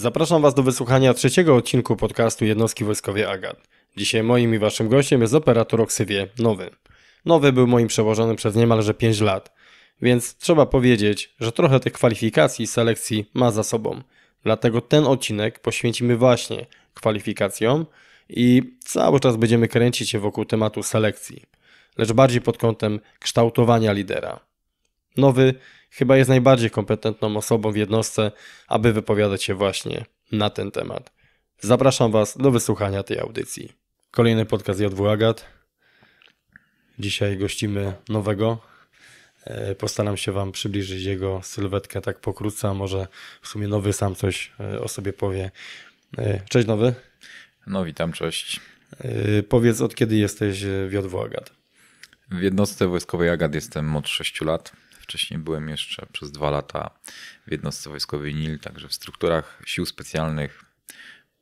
Zapraszam Was do wysłuchania trzeciego odcinku podcastu Jednostki Wojskowej Agat. Dzisiaj moim i Waszym gościem jest operator Oksywie Nowy. Nowy był moim przełożonym przez niemalże 5 lat, więc trzeba powiedzieć, że trochę tych kwalifikacji i selekcji ma za sobą. Dlatego ten odcinek poświęcimy właśnie kwalifikacjom i cały czas będziemy kręcić się wokół tematu selekcji, lecz bardziej pod kątem kształtowania lidera. Nowy chyba jest najbardziej kompetentną osobą w jednostce, aby wypowiadać się właśnie na ten temat. Zapraszam Was do wysłuchania tej audycji. Kolejny podcast JW Agat. Dzisiaj gościmy nowego. E, postaram się Wam przybliżyć jego sylwetkę tak pokrótce, a może w sumie nowy sam coś e, o sobie powie. E, cześć nowy. No witam, cześć. Powiedz od kiedy jesteś w JW Agat? W jednostce wojskowej Agat jestem od 6 lat. Wcześniej byłem jeszcze przez dwa lata w jednostce wojskowej NIL, także w strukturach sił specjalnych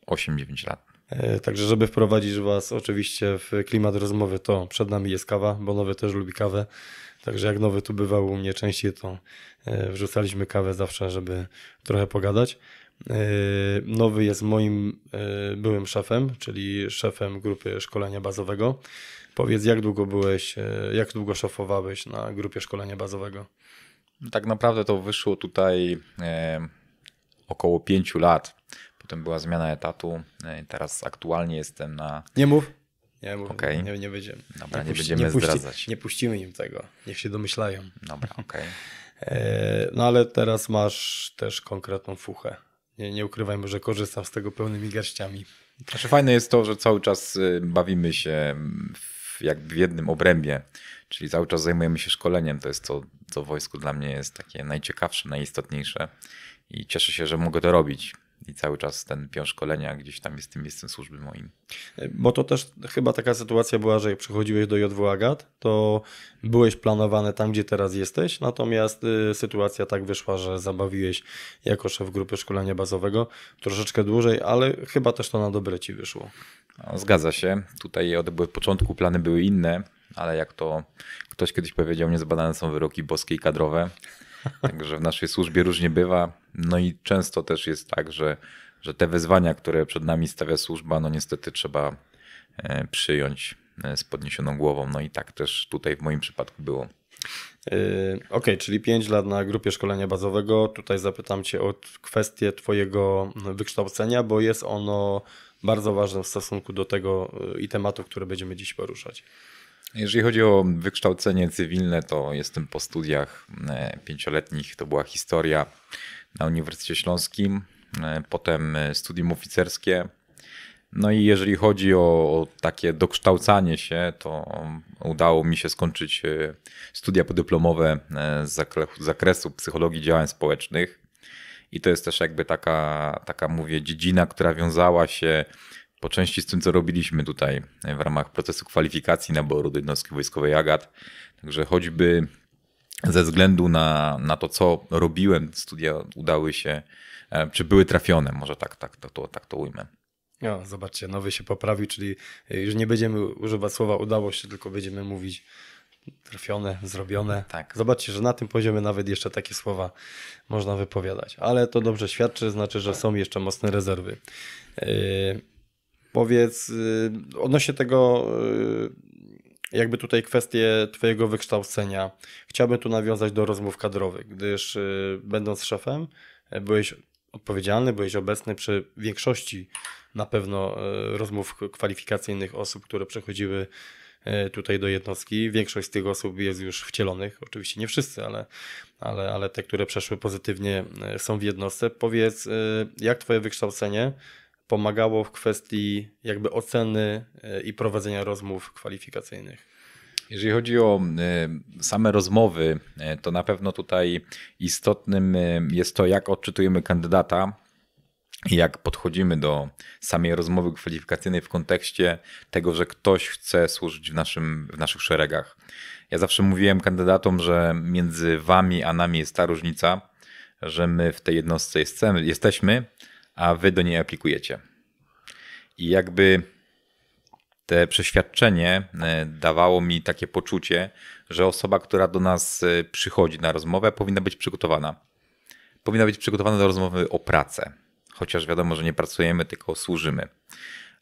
8-9 lat. E, także, żeby wprowadzić Was oczywiście w klimat rozmowy, to przed nami jest kawa, bo nowy też lubi kawę. Także jak nowy tu bywał u mnie częściej, to e, wrzucaliśmy kawę zawsze, żeby trochę pogadać. E, nowy jest moim byłym szefem, czyli szefem grupy szkolenia bazowego. Powiedz, jak długo byłeś, jak długo szefowałeś na grupie szkolenia bazowego? Tak naprawdę to wyszło tutaj e, około 5 lat. Potem była zmiana etatu. E, teraz aktualnie jestem na. Nie mów. Nie mów. Okay. Nie, nie będziemy. Dobra, nie, nie będziemy nie puści, zdradzać. Nie puścimy im tego. Niech się domyślają. Dobra, okej. Okay. E, no ale teraz masz też konkretną fuchę. Nie, nie ukrywajmy, że korzystam z tego pełnymi garściami. Znaczy fajne jest to, że cały czas y, bawimy się w jakby jak w jednym obrębie, czyli cały czas zajmujemy się szkoleniem. To jest to, co w wojsku dla mnie jest takie najciekawsze, najistotniejsze i cieszę się, że mogę to robić i cały czas ten pion szkolenia gdzieś tam jest tym miejscem służby moim. E, bo to też chyba taka sytuacja była, że jak przychodziłeś do JW Agat, to byłeś planowany tam, gdzie teraz jesteś, natomiast y, sytuacja tak wyszła, że zabawiłeś jako szef grupy szkolenia bazowego troszeczkę dłużej, ale chyba też to na dobre ci wyszło. No, zgadza się. Tutaj od początku plany były inne, ale jak to ktoś kiedyś powiedział, niezbadane są wyroki boskie i kadrowe. Także w naszej służbie różnie bywa. No i często też jest tak, że, że te wyzwania, które przed nami stawia służba, no niestety trzeba e, przyjąć e, z podniesioną głową. No i tak też tutaj w moim przypadku było. E, okej, okay, czyli 5 lat na grupie szkolenia bazowego. Tutaj zapytam Cię o kwestię Twojego wykształcenia, bo jest ono bardzo ważne w stosunku do tego y, i tematów, które będziemy dziś poruszać. Jeżeli chodzi o wykształcenie cywilne, to jestem po studiach e, pięcioletnich. To była historia na Uniwersytecie Śląskim, e, potem e, studium oficerskie. No i jeżeli chodzi o takie dokształcanie się, to udało mi się skończyć studia podyplomowe z zakresu psychologii działań społecznych. I to jest też jakby taka, taka mówię, dziedzina, która wiązała się po części z tym, co robiliśmy tutaj w ramach procesu kwalifikacji naboru do jednostki wojskowej AGAT. Także choćby ze względu na, na to, co robiłem, studia udały się, e, czy były trafione, może tak, tak, to, to, tak to ujmę. No zobaczcie, nowy się poprawił, czyli e, już nie będziemy używać słowa udało się, tylko będziemy mówić trafione, zrobione. Tak. Zobaczcie, że na tym poziomie nawet jeszcze takie słowa można wypowiadać. Ale to dobrze świadczy, znaczy, że są jeszcze mocne rezerwy. E, powiedz, e, odnośnie tego, e, jakby tutaj kwestie Twojego wykształcenia, chciałbym tu nawiązać do rozmów kadrowych, gdyż będąc szefem, byłeś odpowiedzialny, byłeś obecny przy większości na pewno rozmów kwalifikacyjnych osób, które przechodziły E, tutaj do jednostki. Większość z tych osób jest już wcielonych, oczywiście nie wszyscy, ale, ale, ale te, które przeszły pozytywnie, e, są w jednostce. Powiedz, e, jak Twoje wykształcenie pomagało w kwestii jakby oceny i prowadzenia rozmów kwalifikacyjnych? Jeżeli chodzi o same rozmowy, to na pewno tutaj istotnym jest to, jak odczytujemy kandydata, jak podchodzimy do samej rozmowy kwalifikacyjnej w kontekście tego, że ktoś chce służyć w, naszym, w naszych szeregach. Ja zawsze mówiłem kandydatom, że między wami a nami jest ta różnica, że my w tej jednostce jesteśmy, a wy do niej aplikujecie. I jakby te przeświadczenie e, dawało mi takie poczucie, że osoba, która do nas e, przychodzi na rozmowę, powinna być przygotowana. Powinna być przygotowana do rozmowy o pracę chociaż wiadomo, że nie pracujemy, tylko służymy.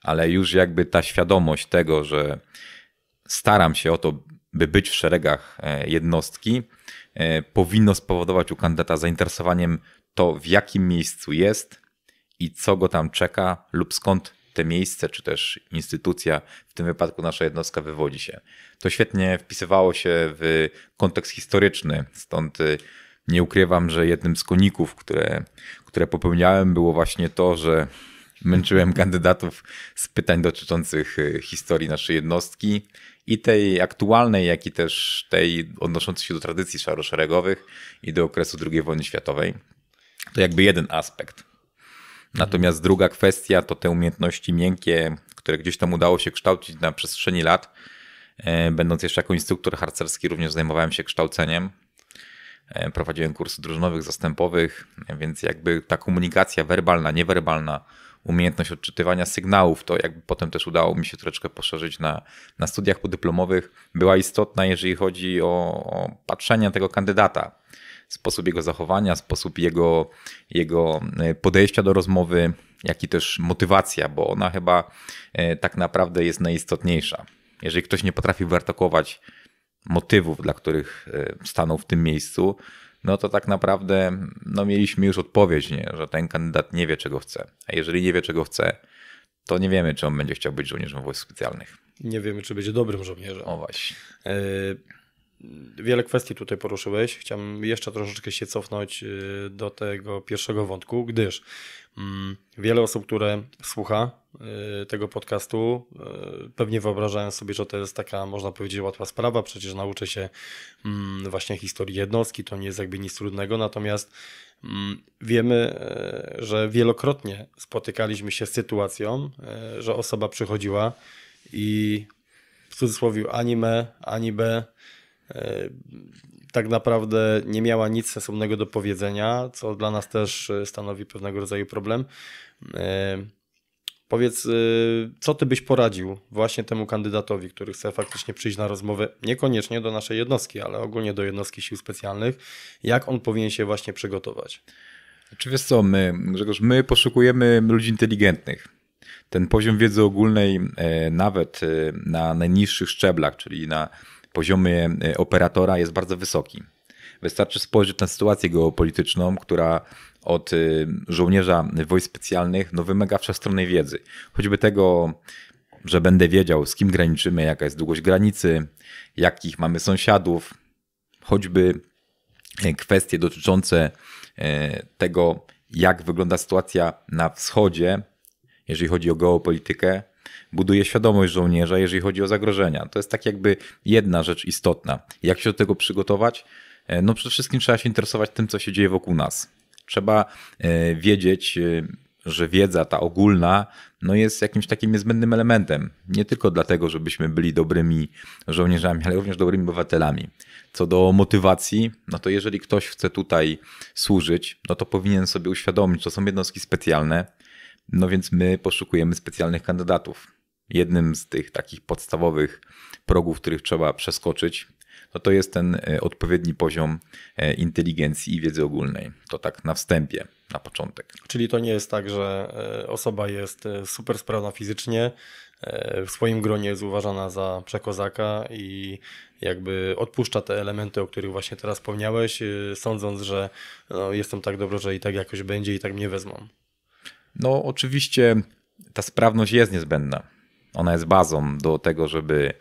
Ale już jakby ta świadomość tego, że staram się o to, by być w szeregach e, jednostki, e, powinno spowodować u kandydata zainteresowaniem to, w jakim miejscu jest i co go tam czeka, lub skąd te miejsce, czy też instytucja, w tym wypadku nasza jednostka, wywodzi się. To świetnie wpisywało się w kontekst historyczny, stąd e, nie ukrywam, że jednym z koników, które, które popełniałem, było właśnie to, że męczyłem kandydatów z pytań dotyczących y, historii naszej jednostki i tej aktualnej, jak i też tej odnoszącej się do tradycji szaroszeregowych i do okresu II wojny światowej. To jakby jeden aspekt. Natomiast druga kwestia to te umiejętności miękkie, które gdzieś tam udało się kształcić na przestrzeni lat. E, będąc jeszcze jako instruktor harcerski, również zajmowałem się kształceniem E, prowadziłem kursy drużynowych, zastępowych, e, więc jakby ta komunikacja werbalna, niewerbalna, umiejętność odczytywania sygnałów, to jakby potem też udało mi się troszeczkę poszerzyć na, na studiach podyplomowych, była istotna, jeżeli chodzi o, o patrzenie tego kandydata. Sposób jego zachowania, sposób jego, jego e, podejścia do rozmowy, jak i też motywacja, bo ona chyba tak naprawdę jest najistotniejsza. Jeżeli ktoś nie potrafi wyartykułować motywów, dla których e, stanął w tym miejscu, no to tak naprawdę no, mieliśmy już odpowiedź, nie? że ten kandydat nie wie, czego chce. A jeżeli nie wie, czego chce, to nie wiemy, czy on będzie chciał być żołnierzem wojsk specjalnych. Nie wiemy, czy będzie dobrym żołnierzem. O właśnie. E, wiele kwestii tutaj poruszyłeś. Chciałem jeszcze troszeczkę się cofnąć y, do tego pierwszego wątku, gdyż mm, wiele osób, które słucha y, tego podcastu, y, pewnie wyobrażają sobie, że to jest taka, można powiedzieć, łatwa sprawa. Przecież nauczę się mm, właśnie historii jednostki, to nie jest jakby nic trudnego. Natomiast mm, wiemy, że wielokrotnie spotykaliśmy się z sytuacją, że osoba przychodziła i w cudzysłowie ani me, ani b E, tak naprawdę nie miała nic sensownego do powiedzenia, co dla nas też e, stanowi pewnego rodzaju problem. E, powiedz, co ty byś poradził właśnie temu kandydatowi, który chce faktycznie przyjść na rozmowę, niekoniecznie do naszej jednostki, ale ogólnie do jednostki sił specjalnych, jak on powinien się właśnie przygotować? Czy wiesz co, my, Grzegorz, my poszukujemy ludzi inteligentnych. Ten poziom wiedzy ogólnej, nawet na najniższych szczeblach, czyli na poziomie e, operatora jest bardzo wysoki. Wystarczy spojrzeć na sytuację geopolityczną, która od e, żołnierza wojsk specjalnych no, wymaga wszechstronnej wiedzy. Choćby tego, że będę wiedział, z kim graniczymy, jaka jest długość granicy, jakich mamy sąsiadów, choćby e, kwestie dotyczące tego, jak wygląda sytuacja na wschodzie, jeżeli chodzi o geopolitykę, buduje świadomość żołnierza, jeżeli chodzi o zagrożenia. To jest tak jakby jedna rzecz istotna. Jak się do tego przygotować? E, no przede wszystkim trzeba się interesować tym, co się dzieje wokół nas. Trzeba e, wiedzieć, e, że wiedza ta ogólna no jest jakimś takim niezbędnym elementem. Nie tylko dlatego, żebyśmy byli dobrymi żołnierzami, ale również dobrymi obywatelami. Co do motywacji, no to jeżeli ktoś chce tutaj służyć, no to powinien sobie uświadomić, że to są jednostki specjalne, no więc my poszukujemy specjalnych kandydatów jednym z tych takich podstawowych progów, których trzeba przeskoczyć, no to jest ten e, odpowiedni poziom e, inteligencji i wiedzy ogólnej. To tak na wstępie, na początek. Czyli to nie jest tak, że e, osoba jest super sprawna fizycznie, w swoim gronie jest uważana za przekozaka i jakby odpuszcza te elementy, o których właśnie teraz wspomniałeś, sądząc, że no, jestem tak dobry, że i tak jakoś będzie i tak mnie wezmą. No oczywiście ta sprawność jest niezbędna ona jest bazą do tego, żeby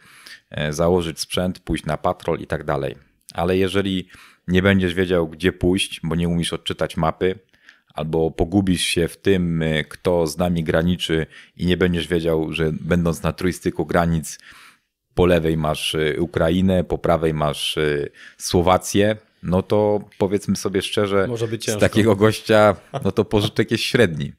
e, założyć sprzęt, pójść na patrol i tak dalej. Ale jeżeli nie będziesz wiedział, gdzie pójść, bo nie umiesz odczytać mapy, albo pogubisz się w tym, e, kto z nami graniczy i nie będziesz wiedział, że będąc na trójstyku granic, po lewej masz e, Ukrainę, po prawej masz Słowację, no to powiedzmy sobie szczerze, z takiego gościa, no to pożyczek jest średni.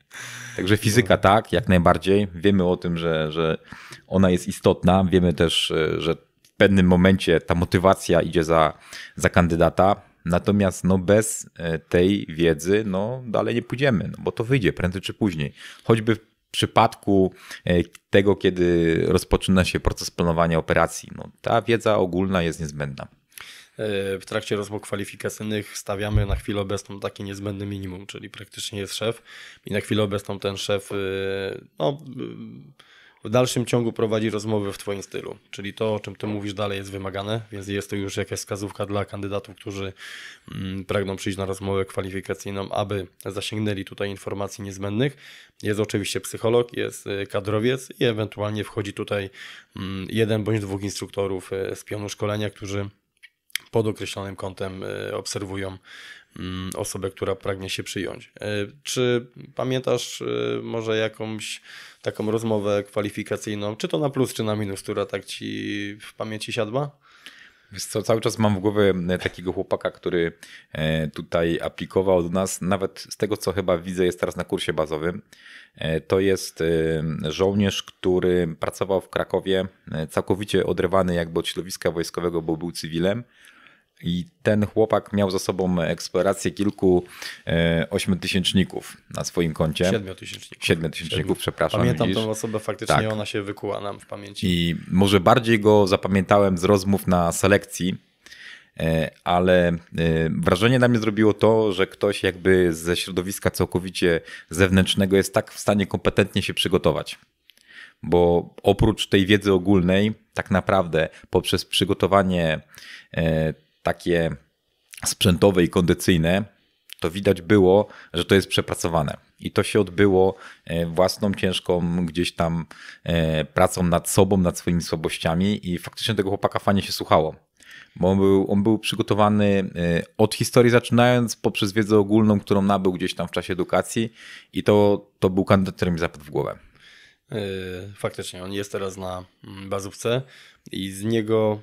Także fizyka no. tak, jak najbardziej. Wiemy o tym, że, że ona jest istotna. Wiemy też, e, że w pewnym momencie ta motywacja idzie za, za kandydata. Natomiast no bez e, tej wiedzy no dalej nie pójdziemy, no bo to wyjdzie prędzej czy później. Choćby w przypadku e, tego, kiedy rozpoczyna się proces planowania operacji. No, ta wiedza ogólna jest niezbędna. E, w trakcie rozmów kwalifikacyjnych stawiamy na chwilę obecną takie niezbędne minimum, czyli praktycznie jest szef i na chwilę obecną ten szef e, no, w dalszym ciągu prowadzi rozmowy w Twoim stylu, czyli to, o czym Ty mówisz dalej jest wymagane, więc jest to już jakaś wskazówka dla kandydatów, którzy mm, pragną przyjść na rozmowę kwalifikacyjną, aby zasięgnęli tutaj informacji niezbędnych. Jest oczywiście psycholog, jest e, kadrowiec i ewentualnie wchodzi tutaj mm, jeden bądź dwóch instruktorów z pionu szkolenia, którzy pod określonym kątem e, obserwują mm, osobę, która pragnie się przyjąć. E, czy pamiętasz e, może jakąś taką rozmowę kwalifikacyjną, czy to na plus, czy na minus, która tak ci w pamięci siadła? Wiesz co, cały czas mam w głowie takiego chłopaka, który tutaj aplikował do nas, nawet z tego co chyba widzę, jest teraz na kursie bazowym. To jest żołnierz, który pracował w Krakowie, całkowicie odrywany jakby od środowiska wojskowego, bo był cywilem i ten chłopak miał za sobą eksplorację kilku e, ośmiotysięczników na swoim koncie. Siedmiotysięczników. Siedmiotysięczników, przepraszam. Pamiętam widzisz? tą osobę, faktycznie tak. ona się wykuła nam w pamięci. I może bardziej go zapamiętałem z rozmów na selekcji, e, ale e, wrażenie na mnie zrobiło to, że ktoś jakby ze środowiska całkowicie zewnętrznego jest tak w stanie kompetentnie się przygotować bo oprócz tej wiedzy ogólnej, tak naprawdę poprzez przygotowanie takie sprzętowe i kondycyjne, to widać było, że to jest przepracowane. I to się odbyło e, własną, ciężką gdzieś tam e, pracą nad sobą, nad swoimi słabościami i faktycznie tego chłopaka fajnie się słuchało. Bo on był, on był przygotowany e, od historii zaczynając, poprzez wiedzę ogólną, którą nabył gdzieś tam w czasie edukacji i to, to był kandydat, który mi zapadł w głowę. Faktycznie, on jest teraz na mm, bazówce i z niego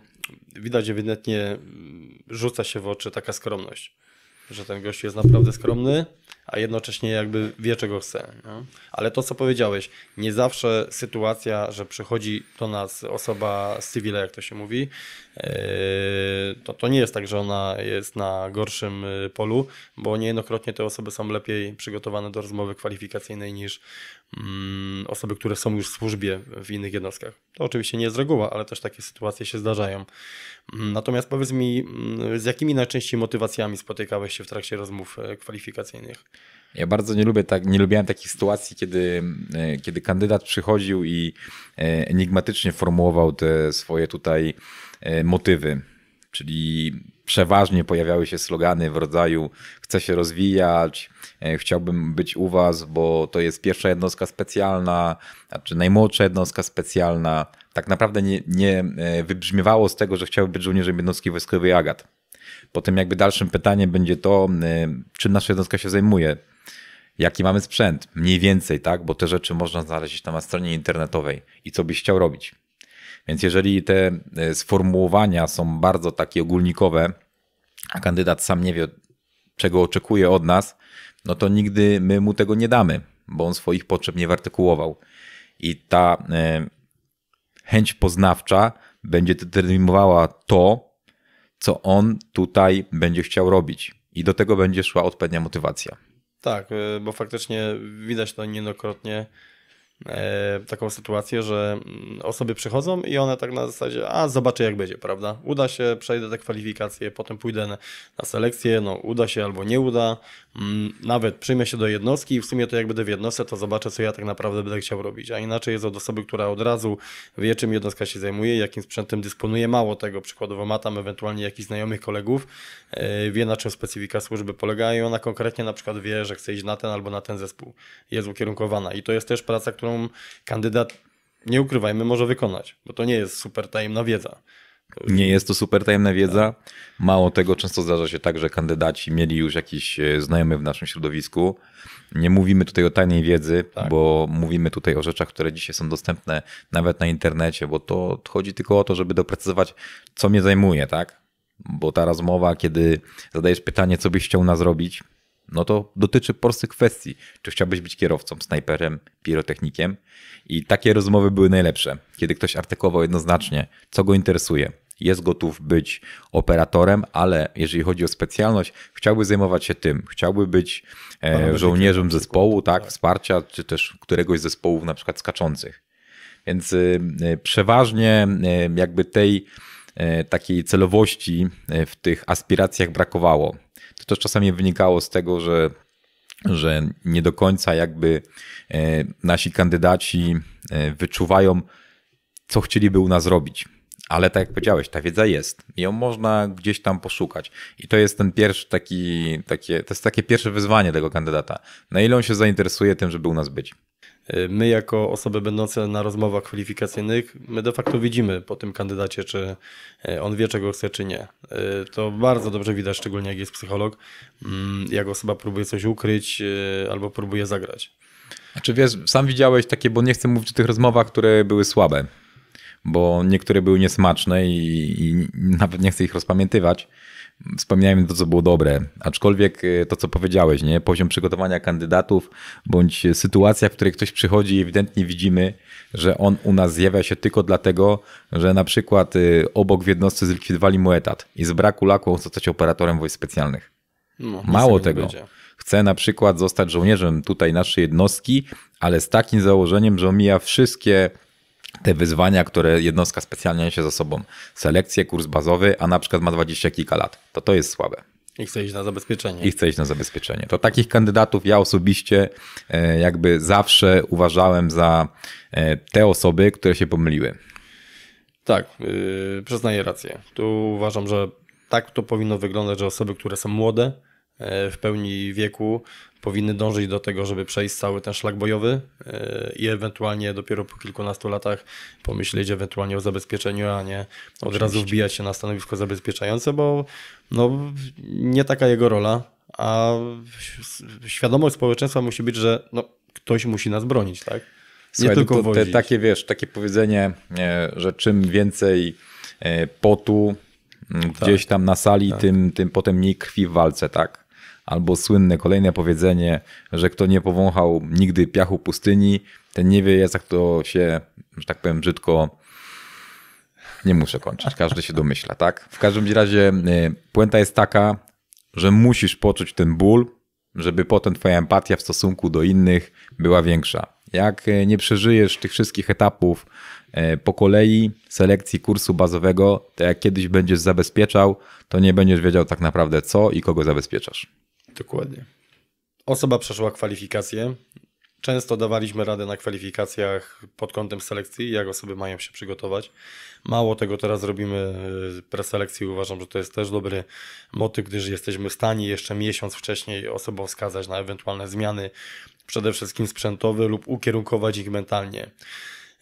widać ewidentnie, mm, rzuca się w oczy taka skromność, że ten gość jest naprawdę skromny, a jednocześnie jakby wie, czego chce. Ale to, co powiedziałeś, nie zawsze sytuacja, że przychodzi do nas osoba z cywila, jak to się mówi, e, to, to nie jest tak, że ona jest na gorszym e, polu, bo niejednokrotnie te osoby są lepiej przygotowane do rozmowy kwalifikacyjnej niż Mm, osoby, które są już w służbie w innych jednostkach. To oczywiście nie jest reguła, ale też takie sytuacje się zdarzają. Mm, natomiast powiedz mi, mm, z jakimi najczęściej motywacjami spotykałeś się w trakcie rozmów e, kwalifikacyjnych? Ja bardzo nie lubię tak, nie lubiłem takich sytuacji, kiedy, e, kiedy kandydat przychodził i e, enigmatycznie formułował te swoje tutaj motywy czyli przeważnie pojawiały się slogany w rodzaju chcę się rozwijać, e, chciałbym być u was, bo to jest pierwsza jednostka specjalna, znaczy najmłodsza jednostka specjalna. Tak naprawdę nie, nie e, wybrzmiewało z tego, że chciałby być żołnierzem jednostki wojskowej Agat. Potem jakby dalszym pytaniem będzie to, e, czym nasza jednostka się zajmuje, jaki mamy sprzęt, mniej więcej, tak, bo te rzeczy można znaleźć tam na stronie internetowej i co byś chciał robić. Więc jeżeli te e, sformułowania są bardzo takie ogólnikowe, a kandydat sam nie wie, czego oczekuje od nas, no to nigdy my mu tego nie damy, bo on swoich potrzeb nie wyartykułował. I ta e, chęć poznawcza będzie determinowała to, co on tutaj będzie chciał robić. I do tego będzie szła odpowiednia motywacja. Tak, e, bo faktycznie widać to niejednokrotnie E, taką sytuację, że mm, osoby przychodzą i one tak na zasadzie, a zobaczę jak będzie, prawda? Uda się, przejdę te kwalifikacje, potem pójdę na selekcję, no uda się albo nie uda. Mm, nawet przyjmę się do jednostki i w sumie to jak będę w jednostce, to zobaczę co ja tak naprawdę będę chciał robić. A inaczej jest od osoby, która od razu wie czym jednostka się zajmuje, jakim sprzętem dysponuje, mało tego, przykładowo ma tam ewentualnie jakichś znajomych kolegów, e, wie na czym specyfika służby polega i ona konkretnie na przykład wie, że chce iść na ten albo na ten zespół. Jest ukierunkowana i to jest też praca, którą kandydat, nie ukrywajmy, może wykonać, bo to nie jest super tajemna wiedza. Nie jest to super tajemna wiedza. Mało tego, często zdarza się tak, że kandydaci mieli już jakiś e, znajomy w naszym środowisku. Nie mówimy tutaj o tajnej wiedzy, tak. bo mówimy tutaj o rzeczach, które dzisiaj są dostępne nawet na internecie, bo to chodzi tylko o to, żeby doprecyzować, co mnie zajmuje, tak? Bo ta rozmowa, kiedy zadajesz pytanie, co byś chciał na zrobić, no to dotyczy prostych kwestii. Czy chciałbyś być kierowcą, snajperem, pirotechnikiem? I takie rozmowy były najlepsze, kiedy ktoś artykułował jednoznacznie, co go interesuje. Jest gotów być operatorem, ale jeżeli chodzi o specjalność, chciałby zajmować się tym. Chciałby być e, żołnierzem zespołu, tak, tak, wsparcia, czy też któregoś z zespołów na przykład skaczących. Więc y, y, przeważnie y, jakby tej E, takiej celowości e, w tych aspiracjach brakowało. To też czasami wynikało z tego, że że nie do końca jakby e, nasi kandydaci wyczuwają, co chcieliby u nas robić. Ale tak jak powiedziałeś, ta wiedza jest. Ją można gdzieś tam poszukać. I to jest ten pierwszy taki, takie, to jest takie pierwsze wyzwanie tego kandydata. Na ile on się zainteresuje tym, żeby u nas być? my jako osoby będące na rozmowach kwalifikacyjnych, my de facto widzimy po tym kandydacie, czy e, on wie, czego chce, czy nie. E, to bardzo dobrze widać, szczególnie jak jest psycholog, mm, jak osoba próbuje coś ukryć e, albo próbuje zagrać. A czy wiesz, sam widziałeś takie, bo nie chcę mówić o tych rozmowach, które były słabe, bo niektóre były niesmaczne i, i nawet nie chcę ich rozpamiętywać, wspomniałem to, co było dobre, aczkolwiek y, to, co powiedziałeś, nie? poziom przygotowania kandydatów, bądź sytuacja, w której ktoś przychodzi i ewidentnie widzimy, że on u nas zjawia się tylko dlatego, że na przykład y, obok w jednostce zlikwidowali mu etat i z braku laku on zostać operatorem wojsk specjalnych. No, Mało tego. Będzie. Chce na przykład zostać żołnierzem tutaj naszej jednostki, ale z takim założeniem, że omija wszystkie te wyzwania, które jednostka specjalnie niesie za sobą. Selekcję, kurs bazowy, a na przykład ma dwadzieścia kilka lat. To to jest słabe. I chce iść na zabezpieczenie. I chce iść na zabezpieczenie. To takich kandydatów ja osobiście e, jakby zawsze uważałem za e, te osoby, które się pomyliły. Tak, yy, przyznaję rację. Tu uważam, że tak to powinno wyglądać, że osoby, które są młode, E, w pełni wieku powinny dążyć do tego, żeby przejść cały ten szlak bojowy e, i ewentualnie dopiero po kilkunastu latach pomyśleć ewentualnie o zabezpieczeniu, a nie od razu wbijać się na stanowisko zabezpieczające, bo no, nie taka jego rola, a świadomość społeczeństwa musi być, że no, ktoś musi nas bronić, tak? Słuchaj, nie tylko to, te, takie wiesz, takie powiedzenie, e, że czym więcej potu tak. gdzieś tak, tam na sali, tak. tym, tym potem mniej krwi w walce, tak? Albo słynne kolejne powiedzenie, że kto nie powąchał nigdy piachu pustyni, ten nie wie, jak to się, że tak powiem, brzydko nie muszę kończyć, każdy się domyśla, tak? W każdym razie e, puenta jest taka, że musisz poczuć ten ból, żeby potem twoja empatia w stosunku do innych była większa. Jak e, nie przeżyjesz tych wszystkich etapów e, po kolei selekcji kursu bazowego, to jak kiedyś będziesz zabezpieczał, to nie będziesz wiedział tak naprawdę co i kogo zabezpieczasz. Dokładnie. Osoba przeszła kwalifikacje. Często dawaliśmy radę na kwalifikacjach pod kątem selekcji, jak osoby mają się przygotować. Mało tego teraz robimy y, preselekcji. Uważam, że to jest też dobry motyw, gdyż jesteśmy w stanie jeszcze miesiąc wcześniej osobom wskazać na ewentualne zmiany, przede wszystkim sprzętowe, lub ukierunkować ich mentalnie.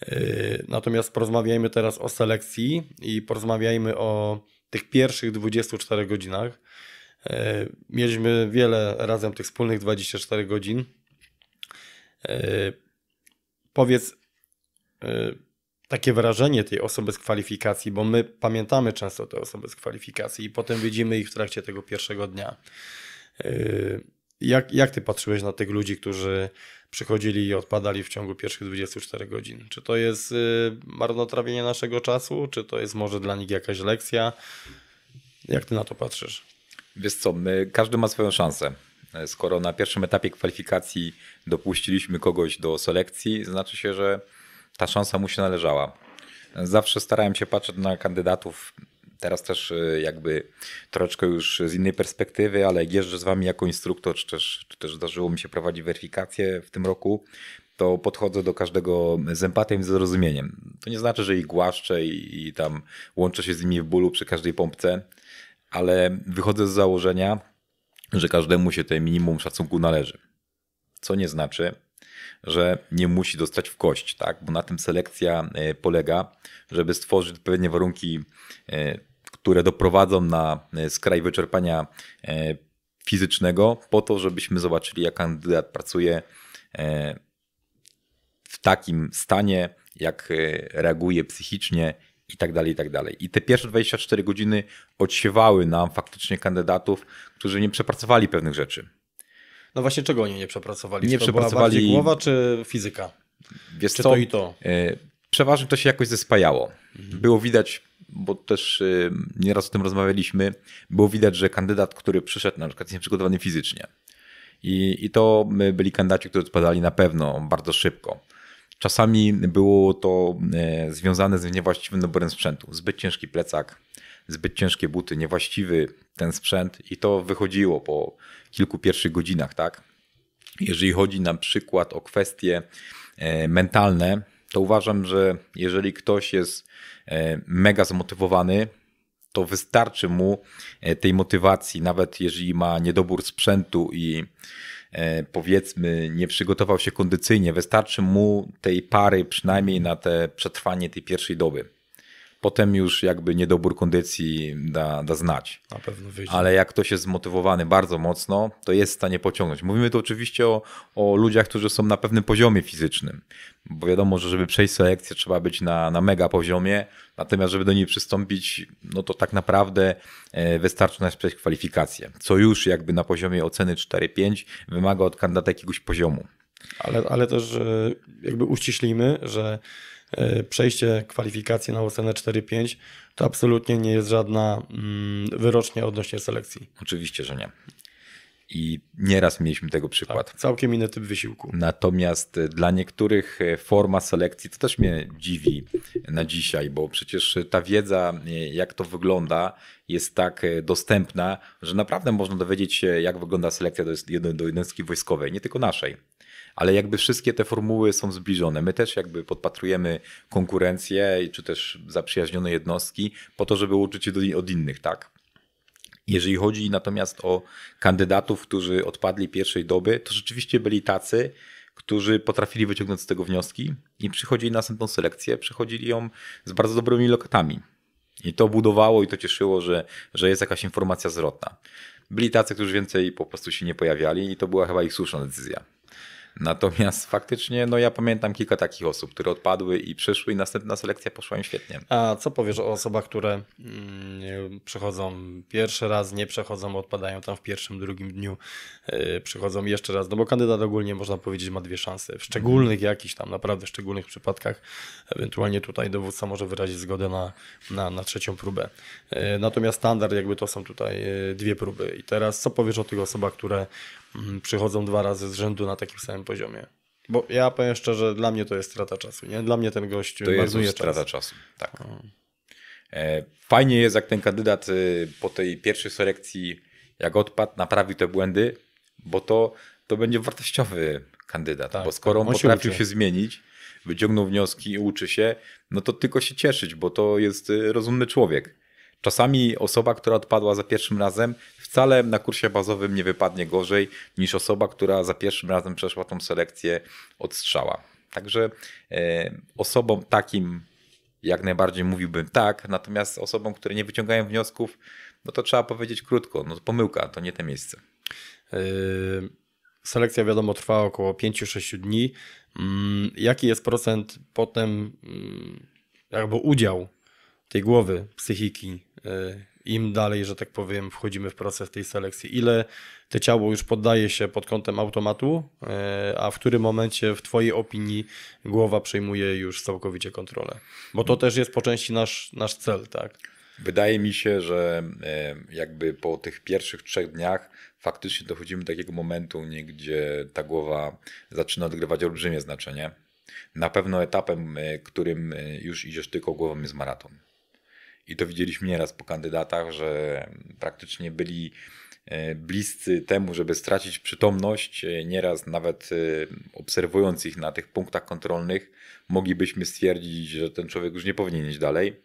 Y, natomiast porozmawiajmy teraz o selekcji i porozmawiajmy o tych pierwszych 24 godzinach E, mieliśmy wiele razem tych wspólnych 24 godzin. E, powiedz e, takie wrażenie tej osoby z kwalifikacji, bo my pamiętamy często te osoby z kwalifikacji i potem widzimy ich w trakcie tego pierwszego dnia. Jak, jak ty patrzyłeś na tych ludzi, którzy przychodzili i odpadali w ciągu pierwszych 24 godzin? Czy to jest marnotrawienie naszego czasu, czy to jest może dla nich jakaś lekcja? Jak ty na to patrzysz? Wiesz co, my, każdy ma swoją szansę. Skoro na pierwszym etapie kwalifikacji dopuściliśmy kogoś do selekcji, znaczy się, że ta szansa mu się należała. Zawsze starałem się patrzeć na kandydatów, teraz też y, jakby troszeczkę już z innej perspektywy, ale jak jeżdżę z wami jako instruktor, czy też, czy też zdarzyło mi się prowadzić weryfikację w tym roku, to podchodzę do każdego z empatią i zrozumieniem. To nie znaczy, że ich głaszczę i, i tam łączę się z nimi w bólu przy każdej pompce, ale wychodzę z założenia, że każdemu się te minimum szacunku należy. Co nie znaczy, że nie musi dostać w kość, tak? bo na tym selekcja e, polega, żeby stworzyć odpowiednie warunki, e, które doprowadzą na e, skraj wyczerpania fizycznego, po to, żebyśmy zobaczyli, jak kandydat pracuje w takim stanie, jak reaguje psychicznie, i tak dalej, i tak dalej. I te pierwsze 24 godziny odsiewały nam faktycznie kandydatów, którzy nie przepracowali pewnych rzeczy. No właśnie, czego oni nie przepracowali? Nie to przepracowali. Była głowa czy fizyka? Wiesz czy co? to i to? E, przeważnie to się jakoś zespajało. Mhm. Było widać, bo też e, nieraz o tym rozmawialiśmy, było widać, że kandydat, który przyszedł na przykład jest nieprzygotowany fizycznie. I, I to e, byli kandydaci, którzy odpadali na pewno bardzo szybko. Czasami było to e, związane z niewłaściwym doborem sprzętu. Zbyt ciężki plecak, zbyt ciężkie buty, niewłaściwy ten sprzęt i to wychodziło po kilku pierwszych godzinach, tak? Jeżeli chodzi na przykład o kwestie e, mentalne, to uważam, że jeżeli ktoś jest e, mega zmotywowany, to wystarczy mu tej motywacji, nawet jeżeli ma niedobór sprzętu i E, powiedzmy nie przygotował się kondycyjnie, wystarczy mu tej pary przynajmniej na te przetrwanie tej pierwszej doby potem już jakby niedobór kondycji da, da znać. Na pewno wyjdzie. Ale jak ktoś jest zmotywowany bardzo mocno, to jest w stanie pociągnąć. Mówimy tu oczywiście o, o ludziach, którzy są na pewnym poziomie fizycznym, bo wiadomo, że żeby przejść selekcję trzeba być na, na mega poziomie, natomiast żeby do niej przystąpić, no to tak naprawdę e, wystarczy nas przejść kwalifikacje, co już jakby na poziomie oceny 4-5 wymaga od kandydata jakiegoś poziomu. Ale, ale też jakby uściślimy, że E, przejście kwalifikacji na ocenę 4-5 to absolutnie nie jest żadna mm, wyrocznia odnośnie selekcji. Oczywiście, że nie. I nieraz mieliśmy tego tak, przykład. Tak, całkiem inny typ wysiłku. Natomiast e, dla niektórych e, forma selekcji to też mnie dziwi na dzisiaj, bo przecież ta wiedza, jak to wygląda, jest tak dostępna, że naprawdę można dowiedzieć się, jak wygląda selekcja do jednostki wojskowej, nie tylko naszej ale jakby wszystkie te formuły są zbliżone. My też jakby podpatrujemy konkurencję czy też zaprzyjaźnione jednostki po to, żeby uczyć się od innych, tak? Jeżeli chodzi natomiast o kandydatów, którzy odpadli pierwszej doby, to rzeczywiście byli tacy, którzy potrafili wyciągnąć z tego wnioski i przychodzili na następną selekcję, przychodzili ją z bardzo dobrymi lokatami. I to budowało i to cieszyło, że, że jest jakaś informacja zwrotna. Byli tacy, którzy więcej po prostu się nie pojawiali i to była chyba ich słuszna decyzja. Natomiast faktycznie, no ja pamiętam kilka takich osób, które odpadły i przyszły i następna selekcja poszła im świetnie. A co powiesz o osobach, które mm, przechodzą pierwszy raz, nie przechodzą, odpadają tam w pierwszym, drugim dniu, yy, przychodzą jeszcze raz, no bo kandydat ogólnie można powiedzieć ma dwie szanse. W szczególnych mm. jakichś tam, naprawdę szczególnych przypadkach, ewentualnie tutaj dowódca może wyrazić zgodę na, na, na trzecią próbę. Yy, natomiast standard jakby to są tutaj yy, dwie próby. I teraz co powiesz o tych osobach, które Mhm, przychodzą dwa razy z rzędu na takim samym poziomie. Bo ja powiem szczerze, dla mnie to jest strata czasu. Nie? Dla mnie ten gość to jest czas. strata czasu. Tak. No. E, fajnie jest, jak ten kandydat y, po tej pierwszej selekcji, jak odpadł, naprawi te błędy, bo to, to będzie wartościowy kandydat. Tak, bo skoro tak, on, on potrafił się, się, zmienić, wyciągnął wnioski i uczy się, no to tylko się cieszyć, bo to jest y, rozumny człowiek. Czasami osoba, która odpadła za pierwszym razem, wcale na kursie bazowym nie wypadnie gorzej niż osoba, która za pierwszym razem przeszła tą selekcję od strzała. Także e, osobom takim jak najbardziej mówiłbym tak, natomiast osobom, które nie wyciągają wniosków, no to trzeba powiedzieć krótko, no to pomyłka, to nie te miejsce. E, selekcja wiadomo trwa około 5-6 dni. Mm, jaki jest procent potem, mm, albo udział tej głowy, psychiki e, im dalej, że tak powiem, wchodzimy w proces tej selekcji, ile to ciało już poddaje się pod kątem automatu, e, a w którym momencie, w Twojej opinii, głowa przejmuje już całkowicie kontrolę? Bo to też jest po części nasz, nasz cel, tak? Wydaje mi się, że e, jakby po tych pierwszych trzech dniach faktycznie dochodzimy do takiego momentu, gdzie ta głowa zaczyna odgrywać olbrzymie znaczenie. Na pewno etapem, e, którym już idziesz tylko głową jest maraton i to widzieliśmy nieraz po kandydatach, że praktycznie byli e, bliscy temu, żeby stracić przytomność. E, nieraz nawet e, obserwując ich na tych punktach kontrolnych, moglibyśmy stwierdzić, że ten człowiek już nie powinien iść dalej,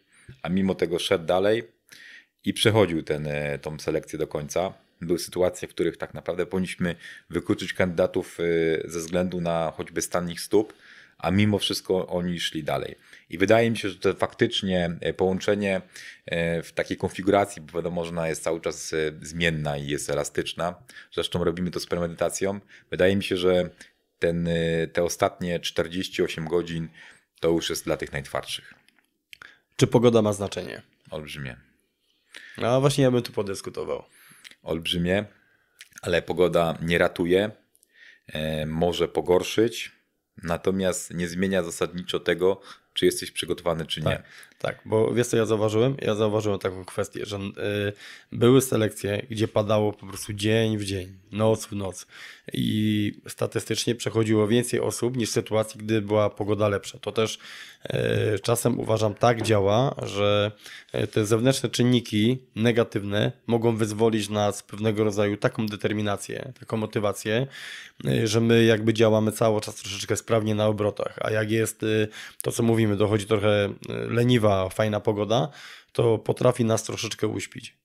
a mimo tego szedł dalej i przechodził ten, tą selekcję do końca. Były sytuacje, w których tak naprawdę powinniśmy wykluczyć kandydatów ze względu na choćby stan ich stóp, a mimo wszystko oni szli dalej. I wydaje mi się, że to faktycznie e, połączenie e, w takiej konfiguracji, bo wiadomo, że ona jest cały czas e, zmienna i jest elastyczna, zresztą robimy to z premedytacją, wydaje mi się, że ten, te ostatnie 48 godzin to już jest dla tych najtwardszych. Czy pogoda ma znaczenie? Olbrzymie. No właśnie ja bym tu podyskutował. Olbrzymie, ale pogoda nie ratuje, może pogorszyć, Natomiast nie zmienia zasadniczo tego, czy jesteś przygotowany, czy nie. Tak. Tak, bo wiesz co ja zauważyłem? Ja zauważyłem taką kwestię, że y, były selekcje, gdzie padało po prostu dzień w dzień, noc w noc i statystycznie przechodziło więcej osób niż w sytuacji, gdy była pogoda lepsza. To też y, czasem uważam tak działa, że y, te zewnętrzne czynniki negatywne mogą wyzwolić nas pewnego rodzaju taką determinację, taką motywację, y, że my jakby działamy cały czas troszeczkę sprawnie na obrotach, a jak jest y, to, co mówimy, dochodzi trochę y, leniwa fajna pogoda, to potrafi nas troszeczkę uśpić.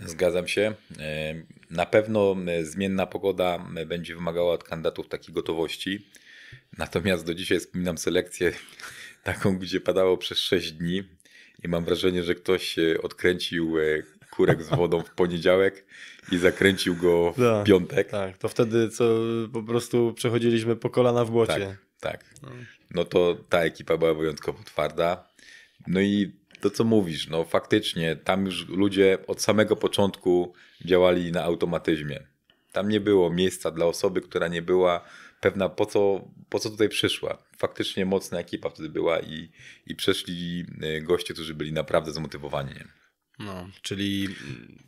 Zgadzam się. E, na pewno e, zmienna pogoda e, będzie wymagała od kandydatów takiej gotowości. Natomiast do dzisiaj wspominam selekcję taką, gdzie padało przez 6 dni i mam wrażenie, że ktoś odkręcił kurek z wodą w poniedziałek i zakręcił go w tak, piątek. Tak, to wtedy co po prostu przechodziliśmy po kolana w błocie. Tak, tak. No, no to ta ekipa była wyjątkowo twarda. No i to, co mówisz, no faktycznie tam już ludzie od samego początku działali na automatyzmie. Tam nie było miejsca dla osoby, która nie była pewna, po co, po co tutaj przyszła. Faktycznie mocna ekipa wtedy była i, i przeszli y, goście, którzy byli naprawdę zmotywowani. No, czyli.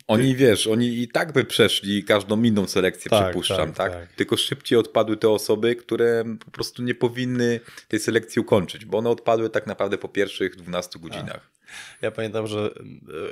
Oni wiesz, oni i tak by przeszli każdą inną selekcję, tak, przypuszczam, tak, tak? tak, Tylko szybciej odpadły te osoby, które po prostu nie powinny tej selekcji ukończyć, bo one odpadły tak naprawdę po pierwszych 12 godzinach. Ja pamiętam, że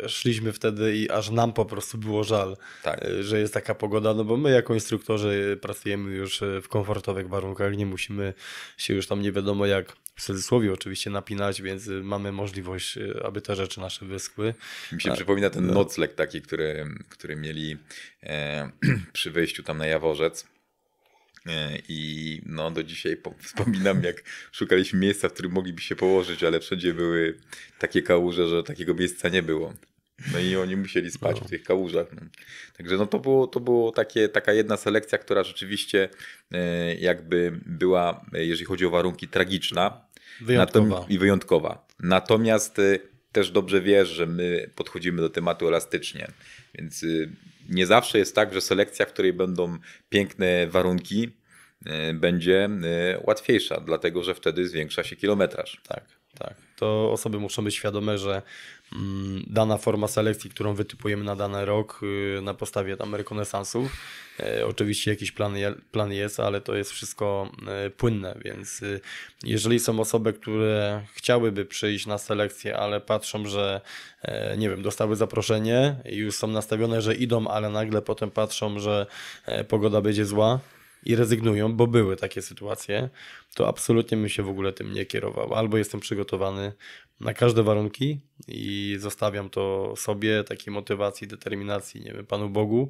e, szliśmy wtedy i aż nam po prostu było żal, tak. E, że jest taka pogoda, no bo my jako instruktorzy pracujemy już e, w komfortowych warunkach, nie musimy się już tam nie wiadomo jak w cudzysłowie oczywiście napinać, więc mamy możliwość, aby te rzeczy nasze wyschły. Mi się A, przypomina ten no. nocleg taki, który, który mieli e, przy wejściu tam na Jaworzec E, I no, do dzisiaj wspominam, jak szukaliśmy miejsca, w którym mogliby się położyć, ale wszędzie były takie kałuże, że takiego miejsca nie było. No i oni musieli spać no. w tych kałużach. No. Także no to było, to było taka jedna selekcja, która rzeczywiście e, jakby była, e, jeżeli chodzi o warunki, tragiczna wyjątkowa. Natom- i wyjątkowa. Natomiast e, też dobrze wiesz, że my podchodzimy do tematu elastycznie, więc e, nie zawsze jest tak, że selekcja, w której będą piękne warunki, e, będzie e, łatwiejsza, dlatego że wtedy zwiększa się kilometraż. Tak, tak to osoby muszą być świadome, że mm, dana forma selekcji, którą wytypujemy na dany rok y, na podstawie tam rekonesansu, e, oczywiście jakiś plan, plan jest, ale to jest wszystko e, płynne, więc y, jeżeli są osoby, które chciałyby przyjść na selekcję, ale patrzą, że e, nie wiem, dostały zaproszenie, już są nastawione, że idą, ale nagle potem patrzą, że pogoda będzie zła, i rezygnują, bo były takie sytuacje, to absolutnie bym się w ogóle tym nie kierował. Albo jestem przygotowany na każde warunki i zostawiam to sobie, takiej motywacji, determinacji, nie wiem, Panu Bogu,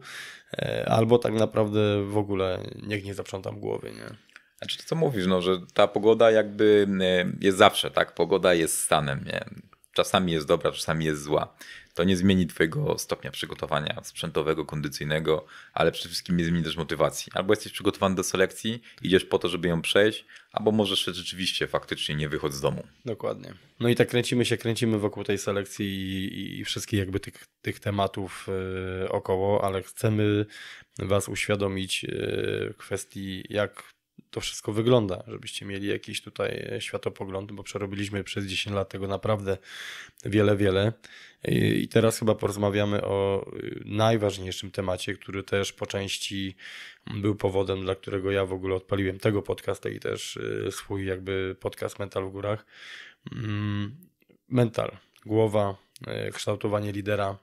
e, albo tak naprawdę w ogóle niech nie zaprzątam głowy, nie? Znaczy to co mówisz, no, że ta pogoda jakby e, jest zawsze, tak? Pogoda jest stanem, nie? Czasami jest dobra, czasami jest zła. To nie zmieni Twojego stopnia przygotowania sprzętowego, kondycyjnego, ale przede wszystkim nie zmieni też motywacji. Albo jesteś przygotowany do selekcji, idziesz po to, żeby ją przejść, albo możesz rzeczywiście faktycznie nie wychodzić z domu. Dokładnie. No i tak kręcimy się, kręcimy wokół tej selekcji i, i wszystkich jakby tych, tych tematów yy, około, ale chcemy Was uświadomić yy, kwestii, jak to wszystko wygląda, żebyście mieli jakiś tutaj e, światopogląd, bo przerobiliśmy przez 10 lat tego naprawdę wiele, wiele. I teraz chyba porozmawiamy o y, najważniejszym temacie, który też po części był powodem, dla którego ja w ogóle odpaliłem tego podcasta i też y, swój jakby podcast Mental w Górach. Mm, mental, głowa, e, kształtowanie lidera.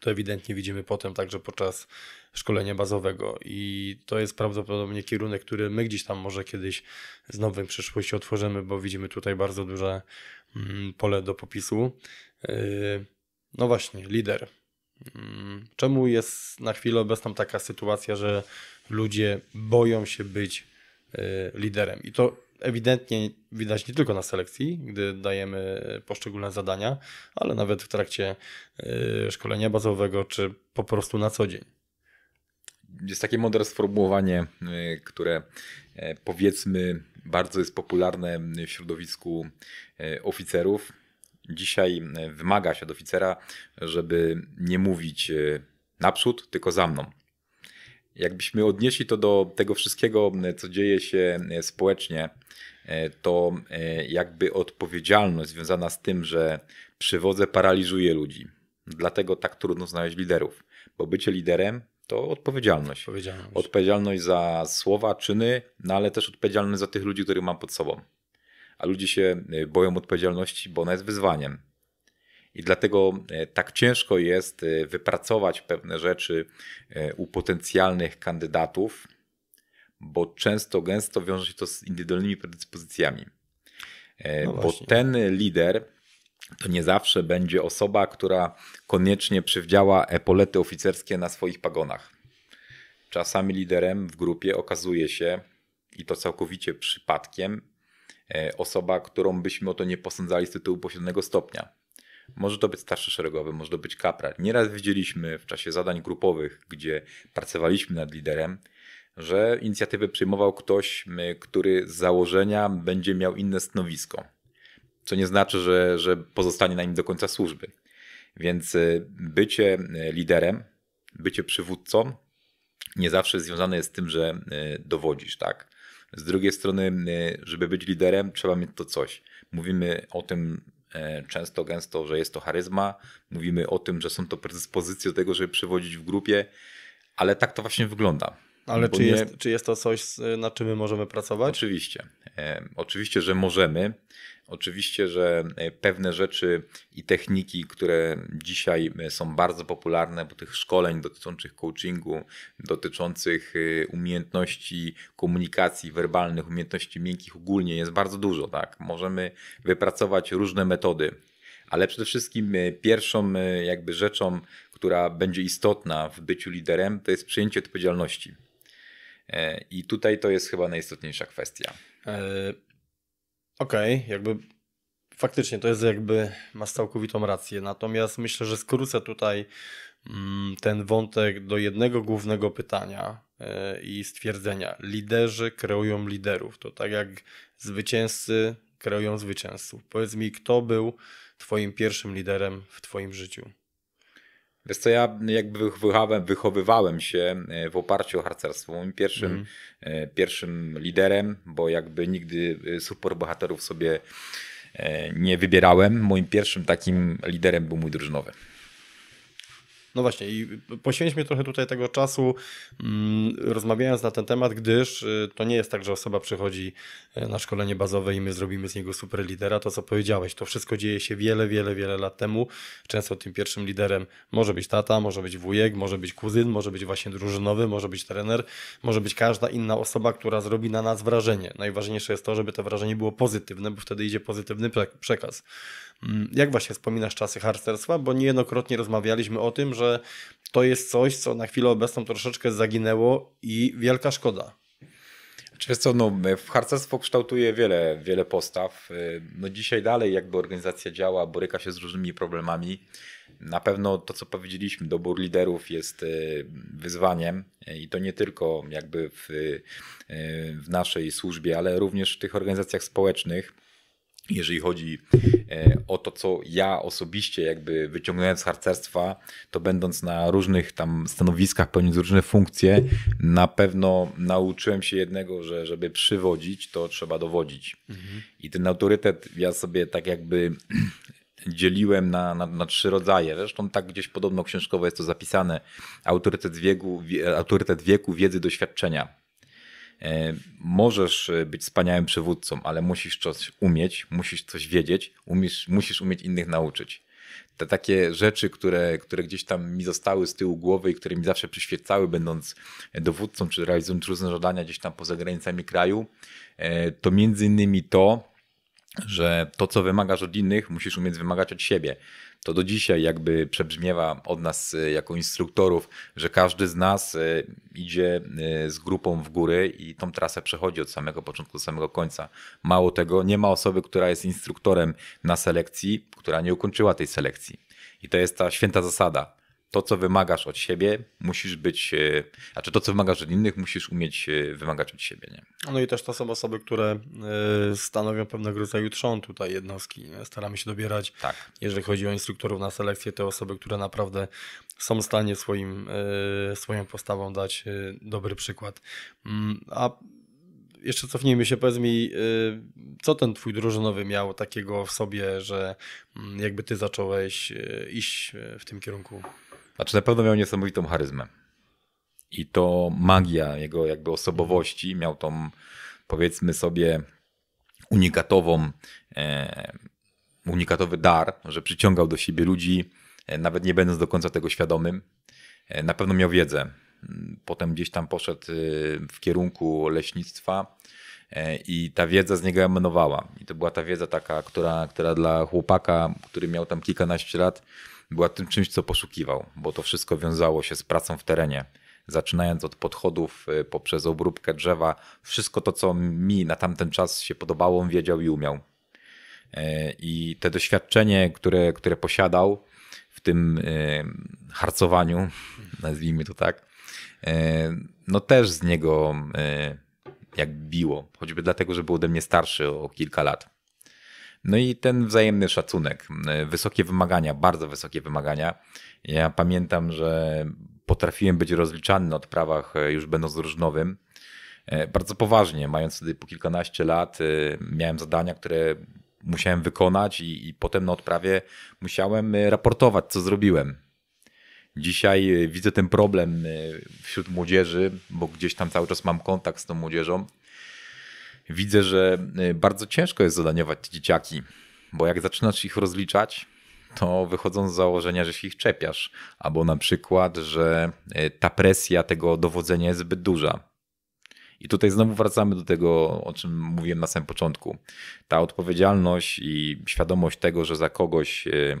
To ewidentnie widzimy potem także podczas szkolenia bazowego i to jest prawdopodobnie kierunek, który my gdzieś tam może kiedyś z nowym przyszłości otworzymy, bo widzimy tutaj bardzo duże mm, pole do popisu. Yy, no właśnie, lider. Mm, czemu jest na chwilę obecną taka sytuacja, że ludzie boją się być yy, liderem? I to ewidentnie widać nie tylko na selekcji, gdy dajemy poszczególne zadania, ale nawet w trakcie yy, szkolenia bazowego czy po prostu na co dzień jest takie moderne sformułowanie, y, które e, powiedzmy bardzo jest popularne w środowisku e, oficerów. Dzisiaj e, wymaga się od oficera, żeby nie mówić naprzód, tylko za mną. Jakbyśmy odnieśli to do tego wszystkiego, co dzieje się społecznie, to jakby odpowiedzialność związana z tym, że przywodzę paraliżuje ludzi. Dlatego tak trudno znaleźć liderów, bo bycie liderem to odpowiedzialność. Odpowiedzialność. odpowiedzialność za słowa, czyny, no ale też odpowiedzialność za tych ludzi, których mam pod sobą. A ludzie się y, boją odpowiedzialności, bo ona jest wyzwaniem. I dlatego y, tak ciężko jest y, wypracować pewne rzeczy u potencjalnych kandydatów, bo często, gęsto wiąże się to z indywidualnymi predyspozycjami. E, no bo ten lider to nie zawsze będzie osoba, która koniecznie przywdziała epolety oficerskie na swoich pagonach. Czasami liderem w grupie okazuje się, i to całkowicie przypadkiem, e, osoba, którą byśmy o to nie posądzali z tytułu pośredniego stopnia. Może to być starszy szeregowy, może to być kapral. Nieraz widzieliśmy w czasie zadań grupowych, gdzie pracowaliśmy nad liderem, że inicjatywę przyjmował ktoś, który z założenia będzie miał inne stanowisko co nie znaczy, że, że pozostanie na nim do końca służby. Więc y, bycie y, liderem, bycie przywódcą nie zawsze związane jest z tym, że y, dowodzisz, tak? Z drugiej strony, żeby być liderem, trzeba mieć to coś. Mówimy o tym e, często, gęsto, że jest to charyzma, mówimy o tym, że są to predyspozycje do tego, żeby przywodzić w grupie, ale tak to właśnie wygląda. Ale czy, nie... jest, czy jest to coś, na czym my możemy pracować? Oczywiście. E, oczywiście, że możemy. Oczywiście, że e, pewne rzeczy i techniki, które dzisiaj e, są bardzo popularne, bo tych szkoleń dotyczących coachingu, dotyczących umiejętności komunikacji werbalnych, umiejętności miękkich ogólnie jest bardzo dużo. Tak? Możemy wypracować różne metody, ale przede wszystkim pierwszą jakby rzeczą, która będzie istotna w byciu liderem, to jest przyjęcie odpowiedzialności. I tutaj to jest chyba najistotniejsza kwestia. E, okej, okay, jakby faktycznie to jest jakby, masz całkowitą rację. Natomiast myślę, że skrócę tutaj mm, ten wątek do jednego głównego pytania e, i stwierdzenia. Liderzy kreują liderów. To tak jak zwycięzcy kreują zwycięzców. Powiedz mi, kto był Twoim pierwszym liderem w Twoim życiu? Wiesz co, ja jakby wychowałem, wychowywałem się e, w oparciu o harcerstwo. Moim pierwszym, mm. pierwszym liderem, bo jakby nigdy e, super bohaterów sobie nie wybierałem. Moim pierwszym takim liderem był mój drużynowy. No właśnie, i poświęćmy trochę tutaj tego czasu, mm, rozmawiając na ten temat, gdyż y, to nie jest tak, że osoba przychodzi y, na szkolenie bazowe i my zrobimy z niego super lidera. To, co powiedziałeś, to wszystko dzieje się wiele, wiele, wiele lat temu. Często tym pierwszym liderem może być tata, może być wujek, może być kuzyn, może być właśnie drużynowy, może być trener, może być każda inna osoba, która zrobi na nas wrażenie. Najważniejsze jest to, żeby to wrażenie było pozytywne, bo wtedy idzie pozytywny przekaz. Mm, jak właśnie wspominasz czasy harcerstwa? Bo niejednokrotnie rozmawialiśmy o tym, że to jest coś, co na chwilę obecną troszeczkę zaginęło i wielka szkoda. Wiesz co, no, e, harcerstwo kształtuje wiele, wiele postaw. E, no dzisiaj dalej jakby organizacja działa, boryka się z różnymi problemami. Na pewno to, co powiedzieliśmy, dobór liderów jest e, wyzwaniem i to nie tylko jakby w, w naszej służbie, ale również w tych organizacjach społecznych jeżeli chodzi e, o to, co ja osobiście jakby wyciągnąłem z harcerstwa, to będąc na różnych tam stanowiskach, pełniąc różne funkcje, na pewno nauczyłem się jednego, że żeby przywodzić, to trzeba dowodzić. Mhm. I ten autorytet ja sobie tak jakby dzieliłem na, na, na, trzy rodzaje. Zresztą tak gdzieś podobno książkowo jest to zapisane. Autorytet wieku, autorytet wieku wiedzy, doświadczenia. E, możesz e, być wspaniałym przywódcą, ale musisz coś umieć, musisz coś wiedzieć, umiesz, musisz umieć innych nauczyć. Te takie rzeczy, które, które gdzieś tam mi zostały z tyłu głowy i które mi zawsze przyświecały, będąc dowódcą czy realizując różne zadania gdzieś tam poza granicami kraju, e, to między innymi to, że to, co wymagasz od innych, musisz umieć wymagać od siebie. To do dzisiaj jakby przebrzmiewa od nas y, jako instruktorów, że każdy z nas y, idzie y, z grupą w góry i tą trasę przechodzi od samego początku do samego końca. Mało tego, nie ma osoby, która jest instruktorem na selekcji, która nie ukończyła tej selekcji. I to jest ta święta zasada to, co wymagasz od siebie, musisz być, e, znaczy to, co wymagasz od innych, musisz umieć e, wymagać od siebie. Nie? No i też to są osoby, które e, stanowią pewnego rodzaju trzon tutaj jednostki. Staramy się dobierać, tak. jeżeli chodzi o instruktorów na selekcję, te osoby, które naprawdę są w stanie swoim, swoją postawą dać dobry przykład. Mm, a jeszcze cofnijmy się, powiedz mi, co ten twój drużynowy miał takiego w sobie, że mm, jakby ty zacząłeś iść w tym kierunku? Znaczy na pewno miał niesamowitą charyzmę. I to magia jego jakby osobowości, miał tą powiedzmy sobie unikatową, e, unikatowy dar, że przyciągał do siebie ludzi, e, nawet nie będąc do końca tego świadomym. E, na pewno miał wiedzę. Potem gdzieś tam poszedł e, w kierunku leśnictwa e, i ta wiedza z niego emanowała. I to była ta wiedza taka, która, która dla chłopaka, który miał tam kilkanaście lat, była tym czymś, co poszukiwał, bo to wszystko wiązało się z pracą w terenie. Zaczynając od podchodów y, poprzez obróbkę drzewa, wszystko to, co mi na tamten czas się podobało, on wiedział i umiał. E, I te doświadczenie, które, które posiadał w tym y, harcowaniu, nazwijmy to tak, e, no też z niego y, jak biło, choćby dlatego, że był ode mnie starszy o kilka lat. No i ten wzajemny szacunek, e, wysokie wymagania, bardzo wysokie wymagania. Ja pamiętam, że potrafiłem być rozliczany na odprawach e, już będąc różnowym. E, bardzo poważnie, mając wtedy po kilkanaście lat, miałem zadania, które musiałem wykonać i, i potem na odprawie musiałem raportować, co zrobiłem. Dzisiaj widzę ten problem wśród młodzieży, bo gdzieś tam cały czas mam kontakt z tą młodzieżą widzę, że y, bardzo ciężko jest zadaniować te dzieciaki, bo jak zaczynasz ich rozliczać, to wychodzą z założenia, że się ich czepiasz, albo na przykład, że y, ta presja tego dowodzenia jest zbyt duża. I tutaj znowu wracamy do tego, o czym mówiłem na samym początku. Ta odpowiedzialność i świadomość tego, że za kogoś y,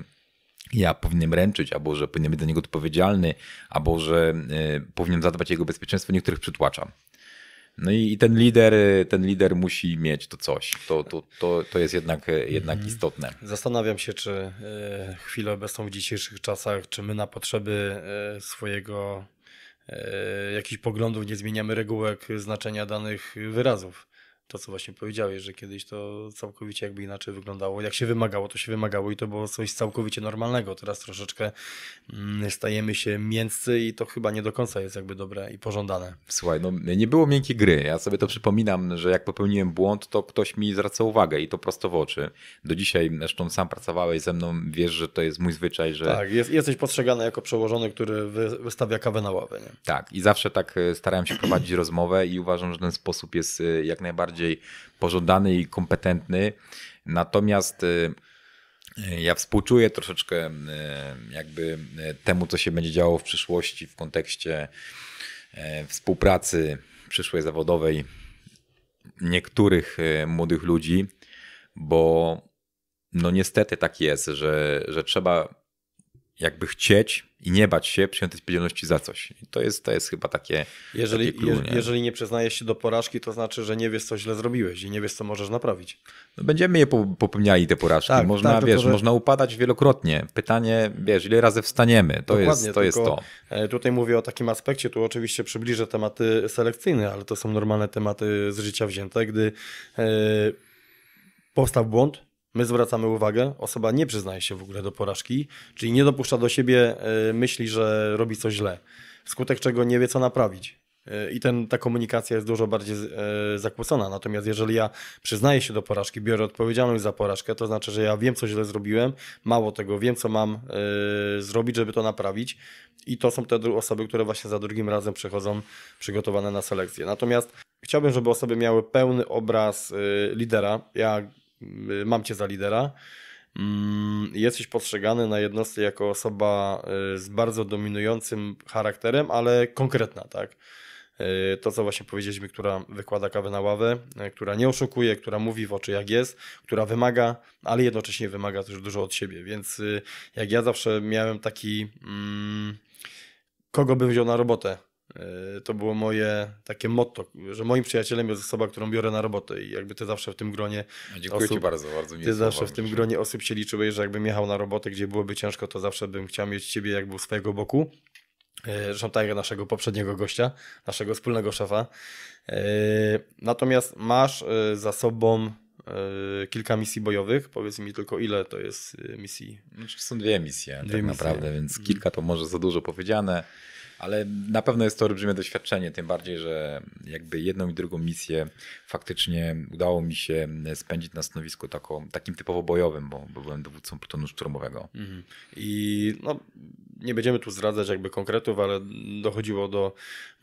ja powinienem ręczyć, albo że powinienem być za niego odpowiedzialny, albo że powinienem zadbać o jego bezpieczeństwo, niektórych przytłacza. No i, i, ten lider, ten lider musi mieć to coś. To, to, to, to jest jednak, jednak mhm. istotne. Zastanawiam się, czy e, chwilę obecną w dzisiejszych czasach, czy my na potrzeby e, swojego e, jakichś poglądów nie zmieniamy regułek znaczenia danych wyrazów to, co właśnie powiedziałeś, że kiedyś to całkowicie jakby inaczej wyglądało. Jak się wymagało, to się wymagało i to było coś całkowicie normalnego. Teraz troszeczkę mm, stajemy się mięscy i to chyba nie do końca jest jakby dobre i pożądane. Słuchaj, no nie było miękkiej gry. Ja sobie to przypominam, że jak popełniłem błąd, to ktoś mi zwraca uwagę i to prosto w oczy. Do dzisiaj zresztą sam pracowałeś ze mną, wiesz, że to jest mój zwyczaj, że... Tak, jest, jesteś postrzegany jako przełożony, który wystawia kawę na ławę. Nie? Tak i zawsze tak e, starałem się prowadzić rozmowę i uważam, że ten sposób jest e, jak najbardziej bardziej pożądany i kompetentny. Natomiast y, ja współczuję troszeczkę y, jakby y, temu, co się będzie działo w przyszłości w kontekście współpracy przyszłej zawodowej niektórych młodych ludzi, bo no niestety tak jest, że, że trzeba jakby chcieć i nie bać się przyjąć odpowiedzialności za coś. to jest, to jest chyba takie. Jeżeli, takie clue, nie? jeżeli nie przyznajesz się do porażki, to znaczy, że nie wiesz, co źle zrobiłeś i nie wiesz, co możesz naprawić. No będziemy je popełniali, te porażki. Tak, można, tak, wiesz, że... można upadać wielokrotnie. Pytanie, wiesz, ile razy wstaniemy. To, jest, to jest to. E, tutaj mówię o takim aspekcie, tu oczywiście przybliżę tematy selekcyjne, ale to są normalne tematy z życia wzięte, gdy e, powstał błąd, My zwracamy uwagę, osoba nie przyznaje się w ogóle do porażki, czyli nie dopuszcza do siebie e, myśli, że robi coś źle, wskutek czego nie wie, co naprawić. E, I ten, ta komunikacja jest dużo bardziej e, zakłócona. Natomiast jeżeli ja przyznaję się do porażki, biorę odpowiedzialność za porażkę, to znaczy, że ja wiem, co źle zrobiłem, mało tego, wiem, co mam zrobić, żeby to naprawić. I to są te osoby, które właśnie za drugim razem przychodzą przygotowane na selekcję. Natomiast chciałbym, żeby osoby miały pełny obraz lidera. Ja Y, mam cię za lidera. Mm, jesteś postrzegany na jednostce jako osoba y, z bardzo dominującym charakterem, ale konkretna, tak? Y, to, co właśnie powiedzieliśmy, która wykłada kawę na ławę, która nie oszukuje, która mówi w oczy jak jest, która wymaga, ale jednocześnie wymaga też dużo od siebie. Więc jak ja zawsze miałem taki, mm, kogo bym wziął na robotę, E, to było moje takie motto, że moim przyjacielem jest osoba, którą biorę na robotę i jakby ty zawsze w tym gronie Dziękuję osób, Ci bardzo, bardzo mi Ty zawsze w tym gronie się. osób się liczyłeś, że jakbym jechał na robotę, gdzie byłoby ciężko, to zawsze bym chciał mieć Ciebie jakby u swojego boku. E, zresztą tak naszego poprzedniego gościa, naszego wspólnego szefa. E, natomiast masz za sobą kilka misji bojowych. Powiedz mi tylko, ile to jest misji? Znaczy, są dwie misje, dwie tak misje. naprawdę, więc mhm. kilka to może za dużo powiedziane. Ale na pewno jest to olbrzymie doświadczenie, tym bardziej, że jakby jedną i drugą misję faktycznie udało mi się spędzić na stanowisku takim typowo bojowym, bo, bo byłem dowódcą plutonu szturmowego. Mhm. I no, nie będziemy tu zdradzać jakby konkretów, ale dochodziło do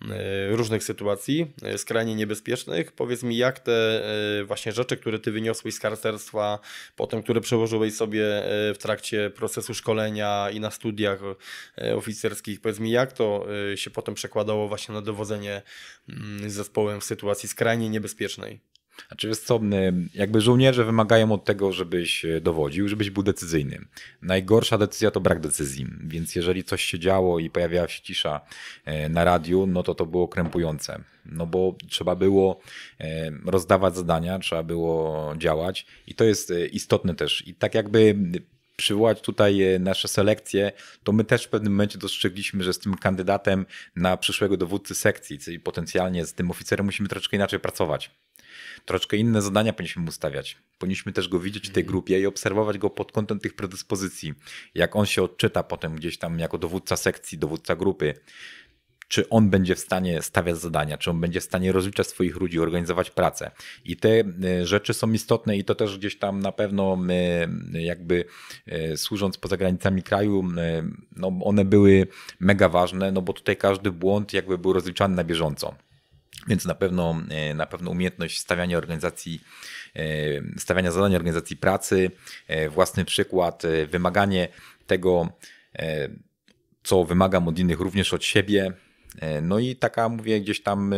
e, różnych sytuacji e, skrajnie niebezpiecznych. Powiedz mi, jak te e, właśnie rzeczy, które ty wyniosłeś z karcerstwa, potem które przełożyłeś sobie w trakcie procesu szkolenia i na studiach oficerskich, powiedz mi, jak to się potem przekładało właśnie na dowodzenie mm, zespołem w sytuacji skrajnie niebezpiecznej? Znaczy wiesz co, jakby żołnierze wymagają od tego, żebyś e, dowodził, żebyś był decyzyjny. Najgorsza decyzja to brak decyzji, więc jeżeli coś się działo i pojawiała się cisza e, na radiu, no to to było krępujące. No bo trzeba było e, rozdawać zadania, trzeba było działać i to jest istotne też. I tak jakby przywołać tutaj nasze selekcje, to my też w pewnym momencie dostrzegliśmy, że z tym kandydatem na przyszłego dowódcy sekcji, czyli potencjalnie z tym oficerem, musimy troszeczkę inaczej pracować troszkę inne zadania powinniśmy mu stawiać. Powinniśmy też go widzieć w tej mhm. grupie i obserwować go pod kątem tych predyspozycji. Jak on się odczyta potem gdzieś tam jako dowódca sekcji, dowódca grupy, czy on będzie w stanie stawiać zadania, czy on będzie w stanie rozliczać swoich ludzi, organizować pracę. I te y, rzeczy są istotne i to też gdzieś tam na pewno my, jakby y, służąc poza granicami kraju, y, no one były mega ważne, no bo tutaj każdy błąd jakby był rozliczany na bieżąco. Więc na pewno, e, na pewno umiejętność stawiania organizacji, e, stawiania zadań organizacji pracy, e, własny przykład, wymaganie tego, co wymagam od innych również od siebie, no i taka, mówię, gdzieś tam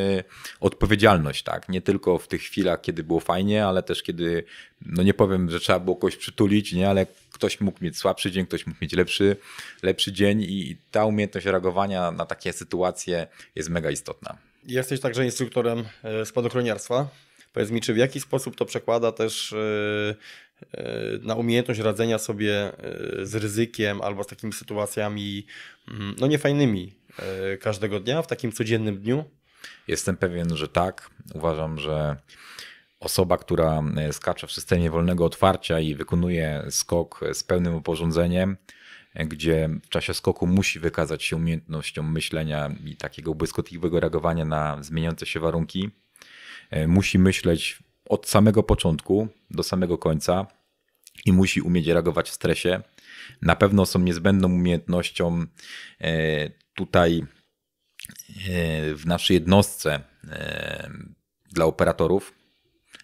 odpowiedzialność, tak? Nie tylko w tych chwilach, kiedy było fajnie, ale też kiedy, no nie powiem, że trzeba było kogoś przytulić, nie? Ale ktoś mógł mieć słabszy dzień, ktoś mógł mieć lepszy, lepszy dzień i ta umiejętność reagowania na takie sytuacje jest mega istotna. Jesteś także instruktorem e, spadochroniarstwa. Powiedz mi, czy w jaki sposób to przekłada też e, e, na umiejętność radzenia sobie z ryzykiem albo z takimi sytuacjami mm, no niefajnymi każdego dnia, w takim codziennym dniu? Jestem pewien, że tak. Uważam, że osoba, która skacze w systemie wolnego otwarcia i wykonuje skok z pełnym uporządzeniem, gdzie w czasie skoku musi wykazać się umiejętnością myślenia i takiego błyskotliwego reagowania na zmieniające się warunki. E, musi myśleć od samego początku do samego końca i musi umieć reagować w stresie. Na pewno są niezbędną umiejętnością e, tutaj e, w naszej jednostce dla operatorów,